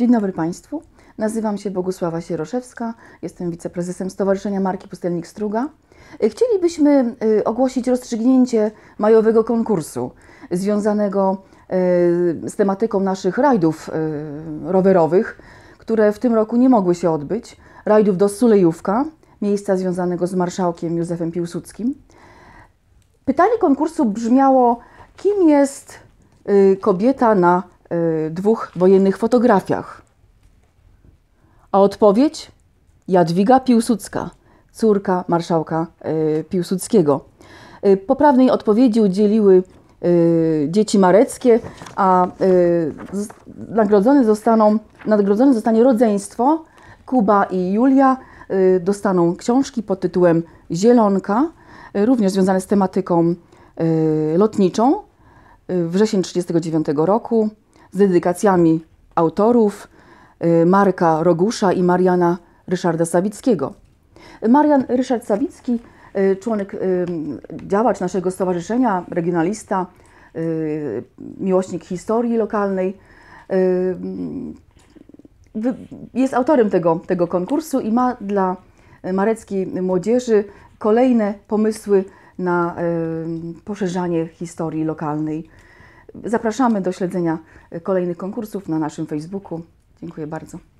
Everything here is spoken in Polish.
Dzień dobry Państwu. Nazywam się Bogusława Sieroszewska, jestem wiceprezesem Stowarzyszenia Marki Pustelnik Struga. Chcielibyśmy y, ogłosić rozstrzygnięcie majowego konkursu związanego y, z tematyką naszych rajdów y, rowerowych, które w tym roku nie mogły się odbyć. Rajdów do Sulejówka, miejsca związanego z marszałkiem Józefem Piłsudskim. Pytanie konkursu brzmiało, kim jest kobieta na Y, dwóch wojennych fotografiach. A odpowiedź? Jadwiga Piłsudska, córka marszałka y, Piłsudskiego. Y, Poprawnej odpowiedzi udzieliły dzieci mareckie, a nagrodzone, zostaną, nagrodzone zostanie rodzeństwo. Kuba i Julia dostaną książki pod tytułem Zielonka, również związane z tematyką lotniczą. Wrzesień 1939 roku z dedykacjami autorów y, Marka Rogusza i Mariana Ryszarda Sawickiego. Marian Ryszard Sawicki, y, członek, y, działacz naszego stowarzyszenia, regionalista, miłośnik historii lokalnej, jest autorem tego, tego konkursu i ma dla mareckiej młodzieży kolejne pomysły na poszerzanie historii lokalnej. Zapraszamy do śledzenia kolejnych konkursów na naszym Facebooku. Dziękuję bardzo.